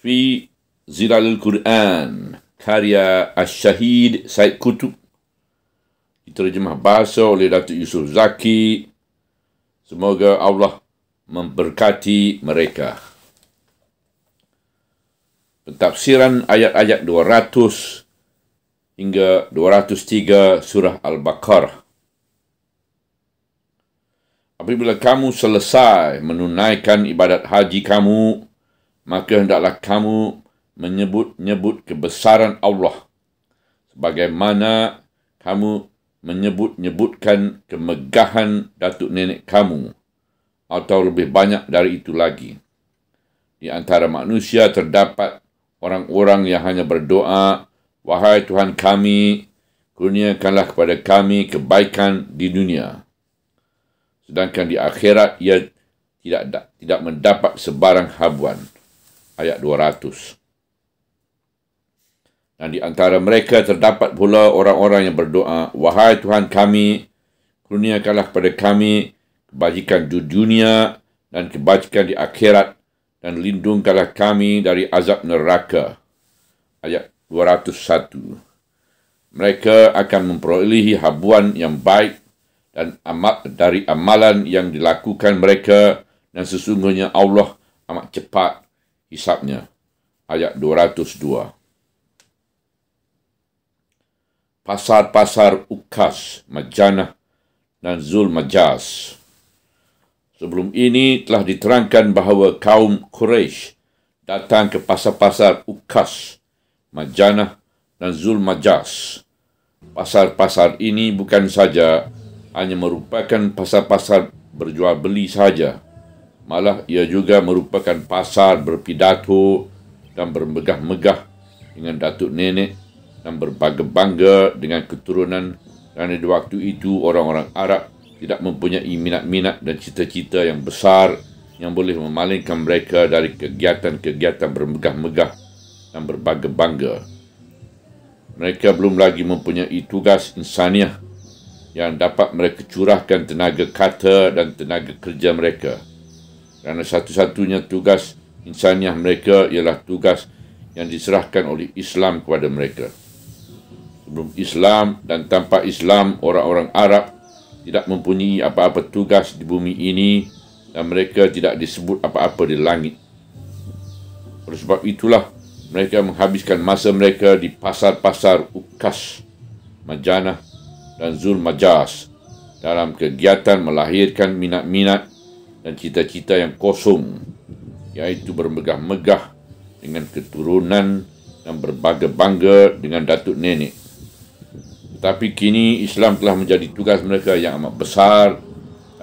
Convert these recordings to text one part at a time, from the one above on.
fi Zilal Al-Quran karya Al-Shahid Said Kutub diterjemah bahasa oleh Datuk Yusuf Zaki semoga Allah memberkati mereka pentafsiran ayat-ayat 200 hingga 203 surah Al-Baqarah apabila kamu selesai menunaikan ibadat haji kamu maka hendaklah kamu menyebut-nyebut kebesaran Allah sebagaimana kamu menyebut-nyebutkan kemegahan datuk nenek kamu atau lebih banyak dari itu lagi. Di antara manusia terdapat orang-orang yang hanya berdoa, Wahai Tuhan kami, kurniakanlah kepada kami kebaikan di dunia. Sedangkan di akhirat ia tidak tidak mendapat sebarang habuan ayat 200. Dan di antara mereka terdapat pula orang-orang yang berdoa, Wahai Tuhan kami, kurniakanlah kepada kami kebajikan di dunia dan kebajikan di akhirat dan lindungkanlah kami dari azab neraka. Ayat 201. Mereka akan memperolehi habuan yang baik dan amat dari amalan yang dilakukan mereka dan sesungguhnya Allah amat cepat hisapnya. Ayat 202. Pasar-pasar ukas, majanah dan zul majas. Sebelum ini telah diterangkan bahawa kaum Quraisy datang ke pasar-pasar ukas, majanah dan zul majas. Pasar-pasar ini bukan saja hanya merupakan pasar-pasar berjual beli saja malah ia juga merupakan pasar berpidato dan bermegah-megah dengan datuk nenek dan berbangga-bangga dengan keturunan kerana di waktu itu orang-orang Arab tidak mempunyai minat-minat dan cita-cita yang besar yang boleh memalingkan mereka dari kegiatan-kegiatan bermegah-megah dan berbangga-bangga. Mereka belum lagi mempunyai tugas insaniah yang dapat mereka curahkan tenaga kata dan tenaga kerja mereka kerana satu-satunya tugas insaniah mereka ialah tugas yang diserahkan oleh Islam kepada mereka. Sebelum Islam dan tanpa Islam, orang-orang Arab tidak mempunyai apa-apa tugas di bumi ini dan mereka tidak disebut apa-apa di langit. Oleh sebab itulah, mereka menghabiskan masa mereka di pasar-pasar ukas, majanah dan zul majas dalam kegiatan melahirkan minat-minat dan cita-cita yang kosong iaitu bermegah-megah dengan keturunan dan berbangga-bangga dengan datuk nenek tetapi kini Islam telah menjadi tugas mereka yang amat besar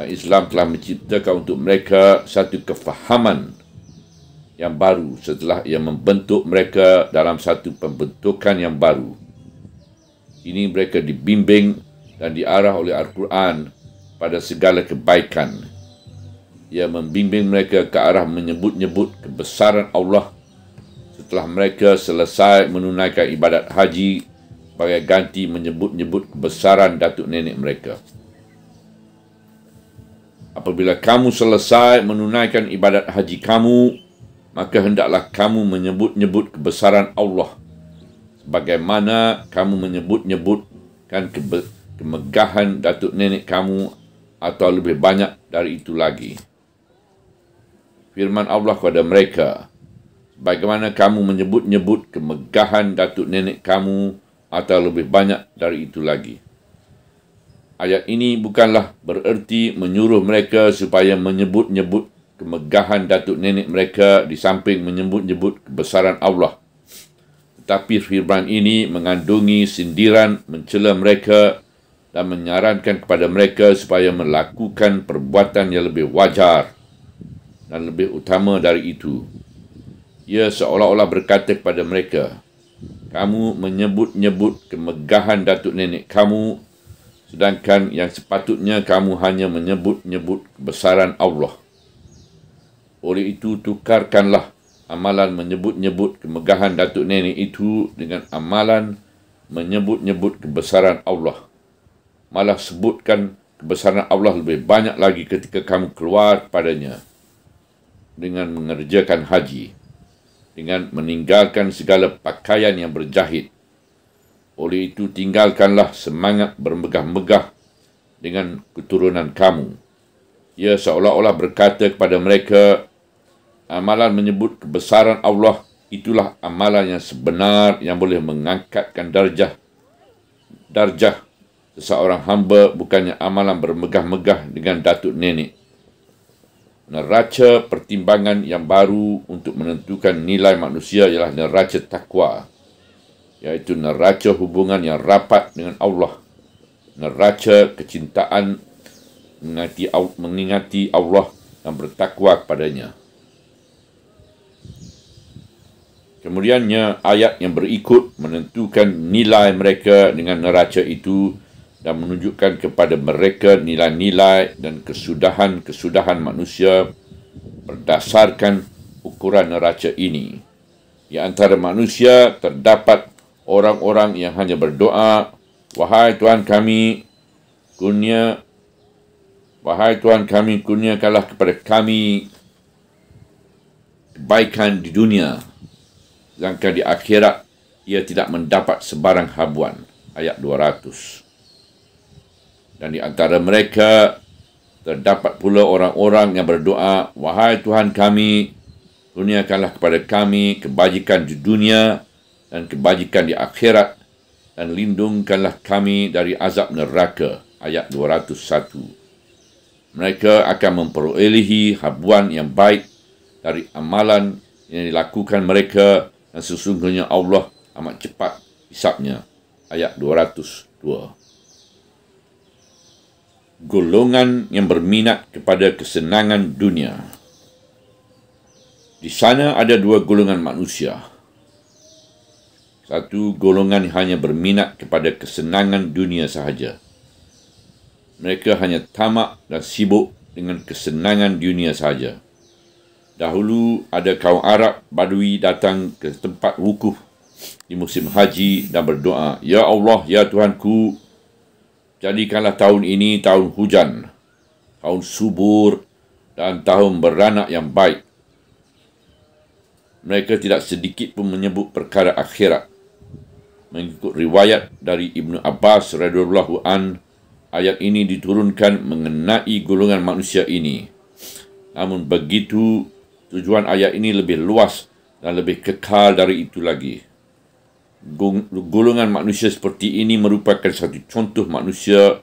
Islam telah menciptakan untuk mereka satu kefahaman yang baru setelah ia membentuk mereka dalam satu pembentukan yang baru ini mereka dibimbing dan diarah oleh Al-Quran pada segala kebaikan. Ia membimbing mereka ke arah menyebut-nyebut kebesaran Allah setelah mereka selesai menunaikan ibadat haji sebagai ganti menyebut-nyebut kebesaran datuk nenek mereka. Apabila kamu selesai menunaikan ibadat haji kamu, maka hendaklah kamu menyebut-nyebut kebesaran Allah sebagaimana kamu menyebut-nyebutkan kebe- kemegahan datuk nenek kamu atau lebih banyak dari itu lagi firman Allah kepada mereka, bagaimana kamu menyebut-nyebut kemegahan datuk nenek kamu atau lebih banyak dari itu lagi. Ayat ini bukanlah bererti menyuruh mereka supaya menyebut-nyebut kemegahan datuk nenek mereka di samping menyebut-nyebut kebesaran Allah. Tetapi firman ini mengandungi sindiran mencela mereka dan menyarankan kepada mereka supaya melakukan perbuatan yang lebih wajar dan lebih utama dari itu. Ia seolah-olah berkata kepada mereka, kamu menyebut-nyebut kemegahan datuk nenek kamu sedangkan yang sepatutnya kamu hanya menyebut-nyebut kebesaran Allah. Oleh itu, tukarkanlah amalan menyebut-nyebut kemegahan datuk nenek itu dengan amalan menyebut-nyebut kebesaran Allah. Malah sebutkan kebesaran Allah lebih banyak lagi ketika kamu keluar padanya dengan mengerjakan haji dengan meninggalkan segala pakaian yang berjahit oleh itu tinggalkanlah semangat bermegah-megah dengan keturunan kamu ia seolah-olah berkata kepada mereka amalan menyebut kebesaran Allah itulah amalan yang sebenar yang boleh mengangkatkan darjah darjah seseorang hamba bukannya amalan bermegah-megah dengan datuk nenek Neraca pertimbangan yang baru untuk menentukan nilai manusia ialah neraca takwa. Iaitu neraca hubungan yang rapat dengan Allah. Neraca kecintaan mengingati, Allah dan bertakwa kepadanya. Kemudiannya ayat yang berikut menentukan nilai mereka dengan neraca itu adalah dan menunjukkan kepada mereka nilai-nilai dan kesudahan-kesudahan manusia berdasarkan ukuran neraca ini. Di antara manusia terdapat orang-orang yang hanya berdoa, Wahai Tuhan kami, kurnia, Wahai Tuhan kami, kurniakanlah kepada kami kebaikan di dunia. Sedangkan di akhirat, ia tidak mendapat sebarang habuan. Ayat 200 dan di antara mereka terdapat pula orang-orang yang berdoa, "Wahai Tuhan kami, kurniakanlah kepada kami kebajikan di dunia dan kebajikan di akhirat dan lindungkanlah kami dari azab neraka." Ayat 201. Mereka akan memperolehi habuan yang baik dari amalan yang dilakukan mereka dan sesungguhnya Allah amat cepat hisapnya. Ayat 202 golongan yang berminat kepada kesenangan dunia. Di sana ada dua golongan manusia. Satu golongan hanya berminat kepada kesenangan dunia sahaja. Mereka hanya tamak dan sibuk dengan kesenangan dunia sahaja. Dahulu ada kaum Arab Badui datang ke tempat wukuf di musim haji dan berdoa, Ya Allah, Ya Tuhanku, jadikanlah tahun ini tahun hujan, tahun subur dan tahun beranak yang baik. Mereka tidak sedikit pun menyebut perkara akhirat. Mengikut riwayat dari Ibn Abbas radhiyallahu an, ayat ini diturunkan mengenai golongan manusia ini. Namun begitu, tujuan ayat ini lebih luas dan lebih kekal dari itu lagi golongan manusia seperti ini merupakan satu contoh manusia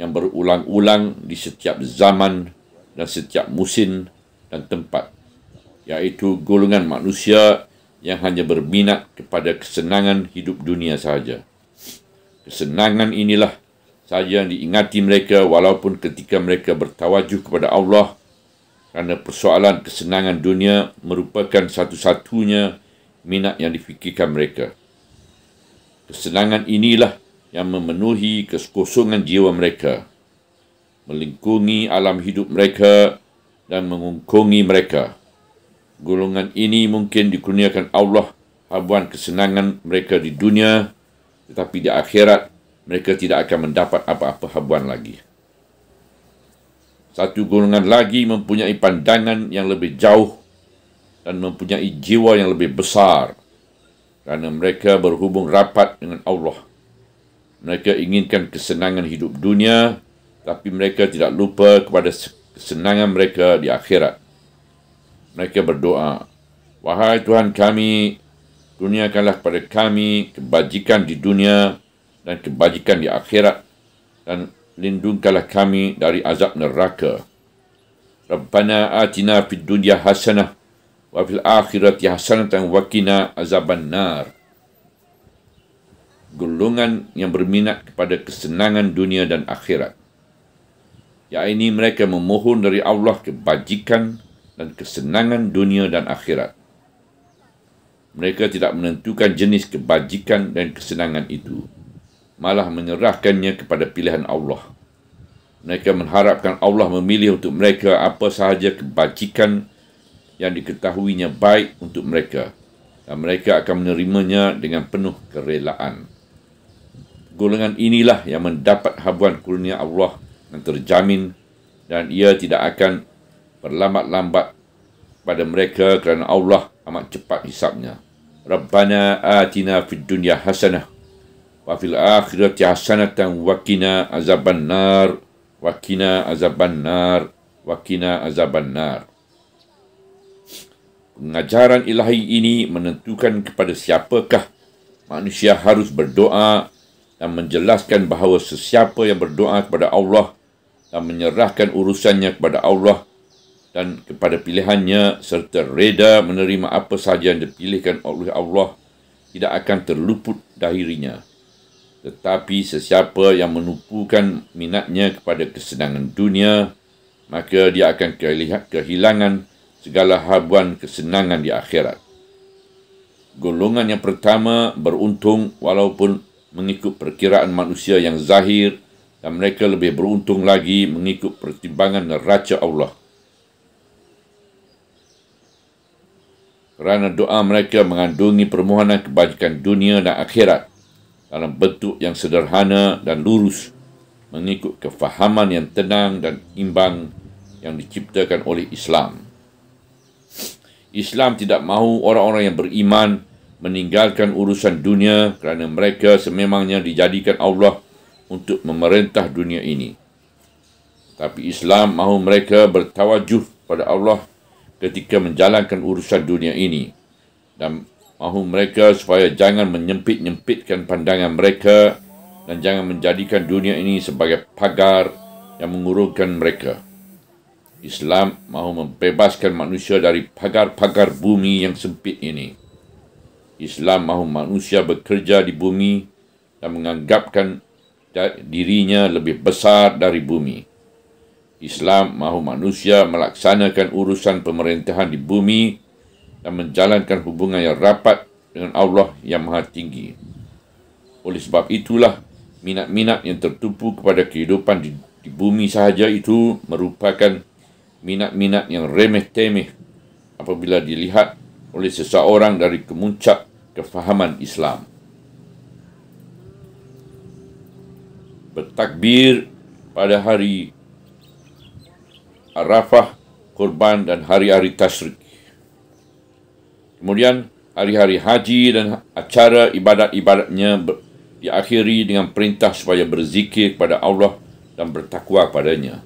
yang berulang-ulang di setiap zaman dan setiap musim dan tempat iaitu golongan manusia yang hanya berminat kepada kesenangan hidup dunia sahaja kesenangan inilah sahaja yang diingati mereka walaupun ketika mereka bertawajuh kepada Allah kerana persoalan kesenangan dunia merupakan satu-satunya minat yang difikirkan mereka. Kesenangan inilah yang memenuhi kekosongan jiwa mereka, melingkungi alam hidup mereka dan mengungkungi mereka. Golongan ini mungkin dikurniakan Allah habuan kesenangan mereka di dunia, tetapi di akhirat mereka tidak akan mendapat apa-apa habuan lagi. Satu golongan lagi mempunyai pandangan yang lebih jauh dan mempunyai jiwa yang lebih besar kerana mereka berhubung rapat dengan Allah. Mereka inginkan kesenangan hidup dunia tapi mereka tidak lupa kepada kesenangan mereka di akhirat. Mereka berdoa, "Wahai Tuhan kami, kurniakanlah kepada kami kebajikan di dunia dan kebajikan di akhirat dan lindungkanlah kami dari azab neraka." Rabbana atina fid dunya hasanah wa fil akhirati ya hasanatan wa qina azaban nar. Golongan yang berminat kepada kesenangan dunia dan akhirat. Yakni mereka memohon dari Allah kebajikan dan kesenangan dunia dan akhirat. Mereka tidak menentukan jenis kebajikan dan kesenangan itu malah menyerahkannya kepada pilihan Allah. Mereka mengharapkan Allah memilih untuk mereka apa sahaja kebajikan yang diketahuinya baik untuk mereka dan mereka akan menerimanya dengan penuh kerelaan. Golongan inilah yang mendapat habuan kurnia Allah yang terjamin dan ia tidak akan berlambat-lambat pada mereka kerana Allah amat cepat hisapnya. Rabbana atina fid dunya hasanah wa fil akhirati hasanatan wa qina azabannar wa qina azabannar wa qina azabannar pengajaran ilahi ini menentukan kepada siapakah manusia harus berdoa dan menjelaskan bahawa sesiapa yang berdoa kepada Allah dan menyerahkan urusannya kepada Allah dan kepada pilihannya serta reda menerima apa sahaja yang dipilihkan oleh Allah tidak akan terluput dahirinya. Tetapi sesiapa yang menumpukan minatnya kepada kesenangan dunia, maka dia akan kehilangan kehilangan segala habuan kesenangan di akhirat. Golongan yang pertama beruntung walaupun mengikut perkiraan manusia yang zahir dan mereka lebih beruntung lagi mengikut pertimbangan neraca Allah. Kerana doa mereka mengandungi permohonan kebajikan dunia dan akhirat dalam bentuk yang sederhana dan lurus mengikut kefahaman yang tenang dan imbang yang diciptakan oleh Islam. Islam tidak mahu orang-orang yang beriman meninggalkan urusan dunia kerana mereka sememangnya dijadikan Allah untuk memerintah dunia ini. Tapi Islam mahu mereka bertawajuh pada Allah ketika menjalankan urusan dunia ini dan mahu mereka supaya jangan menyempit-nyempitkan pandangan mereka dan jangan menjadikan dunia ini sebagai pagar yang mengurungkan mereka. Islam mahu membebaskan manusia dari pagar-pagar bumi yang sempit ini. Islam mahu manusia bekerja di bumi dan menganggapkan dirinya lebih besar dari bumi. Islam mahu manusia melaksanakan urusan pemerintahan di bumi dan menjalankan hubungan yang rapat dengan Allah yang Maha Tinggi. Oleh sebab itulah minat-minat yang tertumpu kepada kehidupan di, di bumi sahaja itu merupakan minat-minat yang remeh-temeh apabila dilihat oleh seseorang dari kemuncak kefahaman Islam. Bertakbir pada hari Arafah, Kurban dan hari-hari Tashrik. Kemudian hari-hari haji dan acara ibadat-ibadatnya diakhiri dengan perintah supaya berzikir kepada Allah dan bertakwa padanya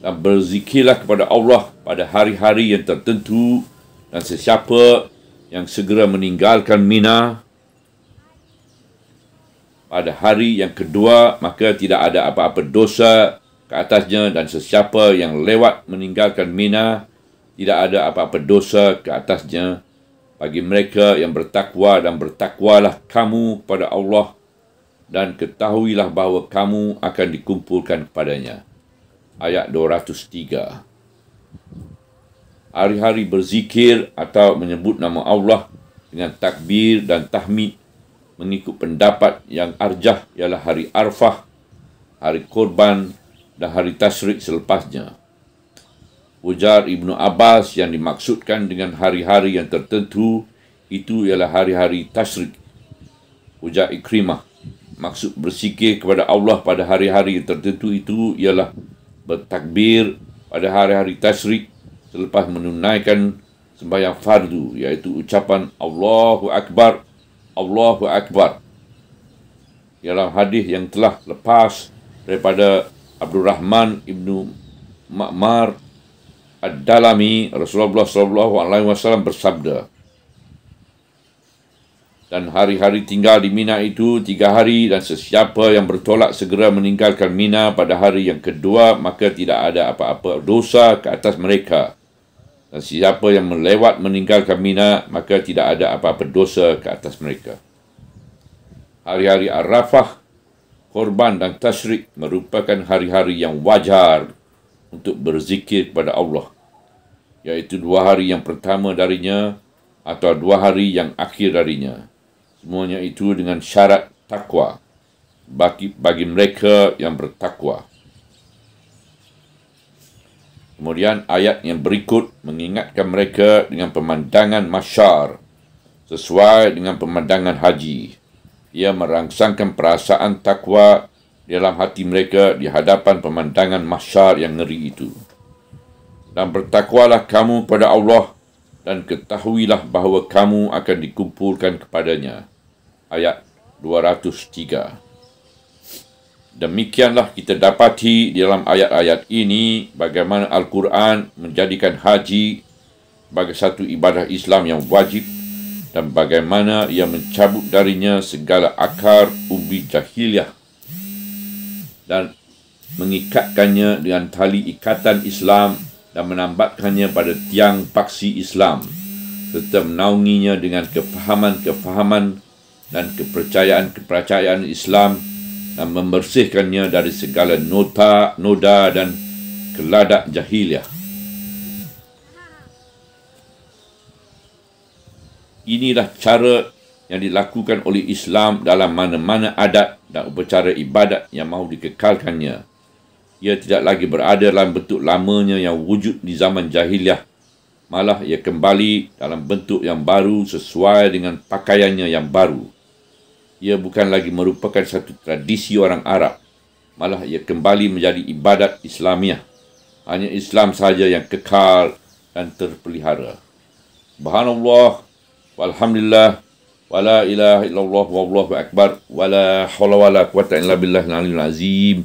dan berzikirlah kepada Allah pada hari-hari yang tertentu dan sesiapa yang segera meninggalkan Mina pada hari yang kedua maka tidak ada apa-apa dosa ke atasnya dan sesiapa yang lewat meninggalkan Mina tidak ada apa-apa dosa ke atasnya bagi mereka yang bertakwa dan bertakwalah kamu kepada Allah dan ketahuilah bahawa kamu akan dikumpulkan kepadanya ayat 203. Hari-hari berzikir atau menyebut nama Allah dengan takbir dan tahmid mengikut pendapat yang arjah ialah hari Arfah, hari korban dan hari tasrik selepasnya. Ujar Ibnu Abbas yang dimaksudkan dengan hari-hari yang tertentu itu ialah hari-hari tasrik. Ujar Ikrimah, maksud bersikir kepada Allah pada hari-hari tertentu itu ialah bertakbir pada hari-hari tasrik selepas menunaikan sembahyang fardu iaitu ucapan Allahu Akbar Allahu Akbar dalam hadis yang telah lepas daripada Abdul Rahman ibnu Ma'mar Ad-Dalami Rasulullah SAW bersabda dan hari-hari tinggal di Mina itu tiga hari dan sesiapa yang bertolak segera meninggalkan Mina pada hari yang kedua maka tidak ada apa-apa dosa ke atas mereka. Dan siapa yang melewat meninggalkan Mina maka tidak ada apa-apa dosa ke atas mereka. Hari-hari Arafah, korban dan tashrik merupakan hari-hari yang wajar untuk berzikir kepada Allah. Iaitu dua hari yang pertama darinya atau dua hari yang akhir darinya semuanya itu dengan syarat takwa bagi bagi mereka yang bertakwa. Kemudian ayat yang berikut mengingatkan mereka dengan pemandangan masyar sesuai dengan pemandangan haji. Ia merangsangkan perasaan takwa dalam hati mereka di hadapan pemandangan masyar yang ngeri itu. Dan bertakwalah kamu kepada Allah dan ketahuilah bahawa kamu akan dikumpulkan kepadanya. Ayat 203 Demikianlah kita dapati dalam ayat-ayat ini bagaimana Al-Quran menjadikan haji sebagai satu ibadah Islam yang wajib dan bagaimana ia mencabut darinya segala akar umbi jahiliah dan mengikatkannya dengan tali ikatan Islam dan menambatkannya pada tiang paksi Islam serta menaunginya dengan kefahaman-kefahaman dan kepercayaan-kepercayaan Islam dan membersihkannya dari segala nota, noda dan keladak jahiliah. Inilah cara yang dilakukan oleh Islam dalam mana-mana adat dan upacara ibadat yang mahu dikekalkannya ia tidak lagi berada dalam bentuk lamanya yang wujud di zaman jahiliah. Malah ia kembali dalam bentuk yang baru sesuai dengan pakaiannya yang baru. Ia bukan lagi merupakan satu tradisi orang Arab. Malah ia kembali menjadi ibadat Islamiah. Hanya Islam saja yang kekal dan terpelihara. Subhanallah, walhamdulillah, wala ilaha illallah, wallahu akbar, wala hawla wala quwata illa billah, nalil azim.